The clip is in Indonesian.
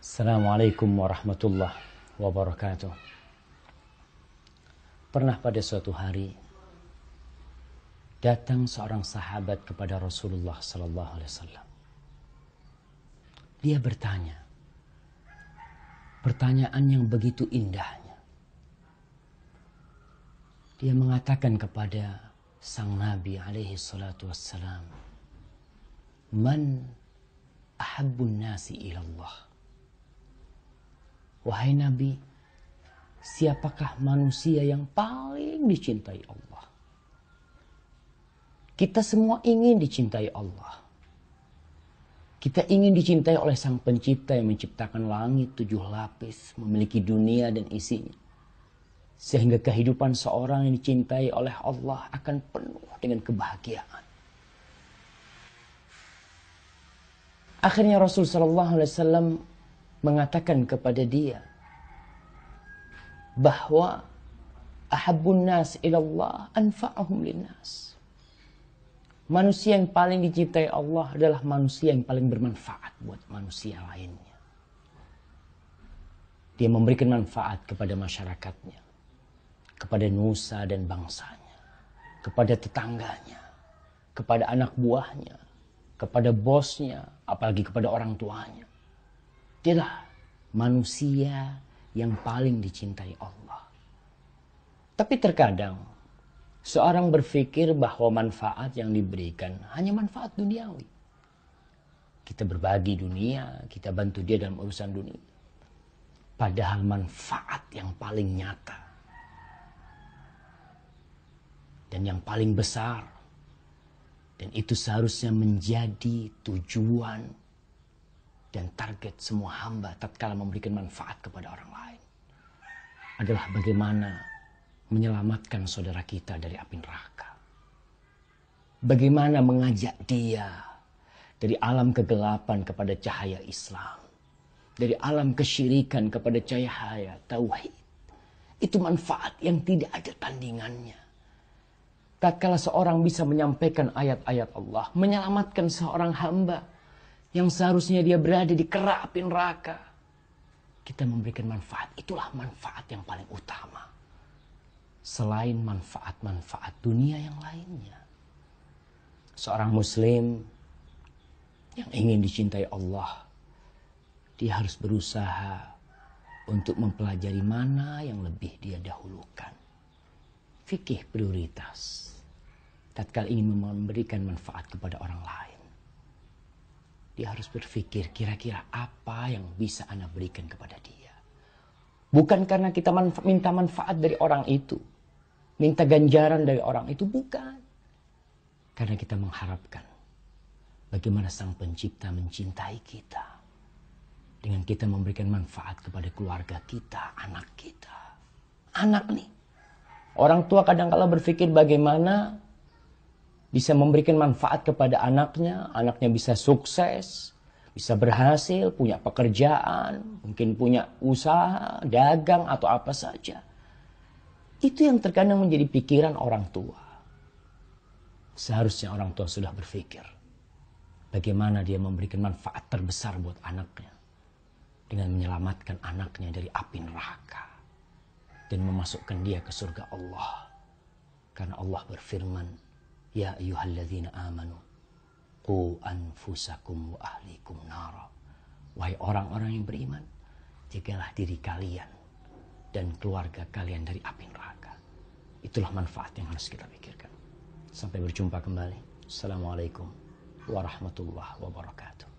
Assalamualaikum warahmatullahi wabarakatuh. Pernah pada suatu hari datang seorang sahabat kepada Rasulullah sallallahu alaihi wasallam. Dia bertanya. Pertanyaan yang begitu indahnya. Dia mengatakan kepada sang Nabi alaihi salatu wassalam, "Man ahabbun nasi ilallah?" Wahai Nabi, siapakah manusia yang paling dicintai Allah? Kita semua ingin dicintai Allah. Kita ingin dicintai oleh Sang Pencipta yang menciptakan langit tujuh lapis, memiliki dunia dan isinya. Sehingga kehidupan seorang yang dicintai oleh Allah akan penuh dengan kebahagiaan. Akhirnya Rasul Shallallahu Alaihi Wasallam mengatakan kepada dia bahwa ahabun nas ilallah anfa'ahum linnas. Manusia yang paling dicintai Allah adalah manusia yang paling bermanfaat buat manusia lainnya. Dia memberikan manfaat kepada masyarakatnya, kepada nusa dan bangsanya, kepada tetangganya, kepada anak buahnya, kepada bosnya, apalagi kepada orang tuanya. Dialah manusia yang paling dicintai Allah. Tapi terkadang seorang berpikir bahwa manfaat yang diberikan hanya manfaat duniawi. Kita berbagi dunia, kita bantu dia dalam urusan dunia. Padahal manfaat yang paling nyata dan yang paling besar dan itu seharusnya menjadi tujuan dan target semua hamba tatkala memberikan manfaat kepada orang lain adalah bagaimana menyelamatkan saudara kita dari api neraka. Bagaimana mengajak dia dari alam kegelapan kepada cahaya Islam. Dari alam kesyirikan kepada cahaya tauhid. Itu manfaat yang tidak ada tandingannya tatkala seorang bisa menyampaikan ayat-ayat Allah, menyelamatkan seorang hamba yang seharusnya dia berada di kerapin neraka. Kita memberikan manfaat, itulah manfaat yang paling utama. Selain manfaat-manfaat dunia yang lainnya. Seorang muslim yang ingin dicintai Allah, dia harus berusaha untuk mempelajari mana yang lebih dia dahulukan. Fikih prioritas. Tatkala ingin memberikan manfaat kepada orang lain dia harus berpikir kira-kira apa yang bisa Anda berikan kepada dia. Bukan karena kita manfa minta manfaat dari orang itu. Minta ganjaran dari orang itu, bukan. Karena kita mengharapkan bagaimana sang pencipta mencintai kita. Dengan kita memberikan manfaat kepada keluarga kita, anak kita. Anak nih. Orang tua kadang kala berpikir bagaimana bisa memberikan manfaat kepada anaknya, anaknya bisa sukses, bisa berhasil, punya pekerjaan, mungkin punya usaha, dagang atau apa saja. Itu yang terkadang menjadi pikiran orang tua. Seharusnya orang tua sudah berpikir bagaimana dia memberikan manfaat terbesar buat anaknya dengan menyelamatkan anaknya dari api neraka dan memasukkan dia ke surga Allah. Karena Allah berfirman, Ya ayyuhalladzina amanu qu anfusakum wa ahlikum nara. Wahai orang-orang yang beriman, jagalah diri kalian dan keluarga kalian dari api neraka. Itulah manfaat yang harus kita pikirkan. Sampai berjumpa kembali. Assalamualaikum warahmatullahi wabarakatuh.